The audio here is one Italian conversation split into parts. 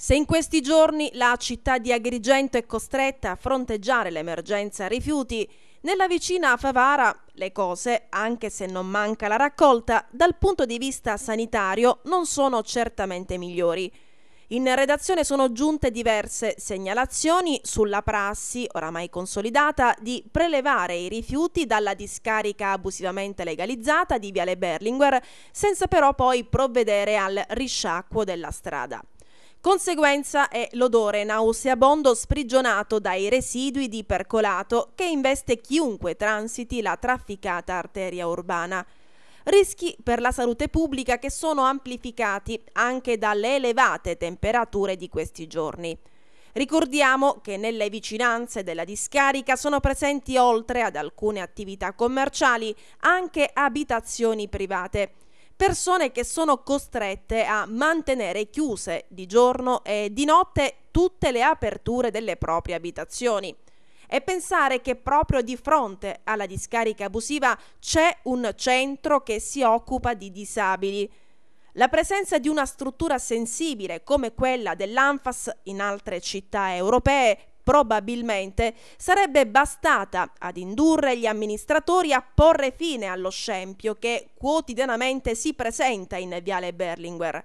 Se in questi giorni la città di Agrigento è costretta a fronteggiare l'emergenza rifiuti, nella vicina Favara le cose, anche se non manca la raccolta, dal punto di vista sanitario non sono certamente migliori. In redazione sono giunte diverse segnalazioni sulla prassi, oramai consolidata, di prelevare i rifiuti dalla discarica abusivamente legalizzata di Viale Berlinguer, senza però poi provvedere al risciacquo della strada. Conseguenza è l'odore nauseabondo sprigionato dai residui di percolato che investe chiunque transiti la trafficata arteria urbana. Rischi per la salute pubblica che sono amplificati anche dalle elevate temperature di questi giorni. Ricordiamo che nelle vicinanze della discarica sono presenti oltre ad alcune attività commerciali anche abitazioni private persone che sono costrette a mantenere chiuse di giorno e di notte tutte le aperture delle proprie abitazioni. E pensare che proprio di fronte alla discarica abusiva c'è un centro che si occupa di disabili. La presenza di una struttura sensibile come quella dell'Anfas in altre città europee probabilmente sarebbe bastata ad indurre gli amministratori a porre fine allo scempio che quotidianamente si presenta in Viale Berlinguer.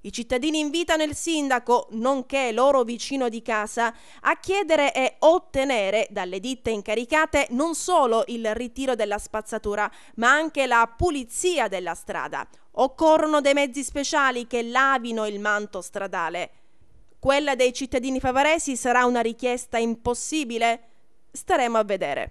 I cittadini invitano il sindaco, nonché loro vicino di casa, a chiedere e ottenere dalle ditte incaricate non solo il ritiro della spazzatura, ma anche la pulizia della strada. Occorrono dei mezzi speciali che lavino il manto stradale. Quella dei cittadini favaresi sarà una richiesta impossibile? Staremo a vedere.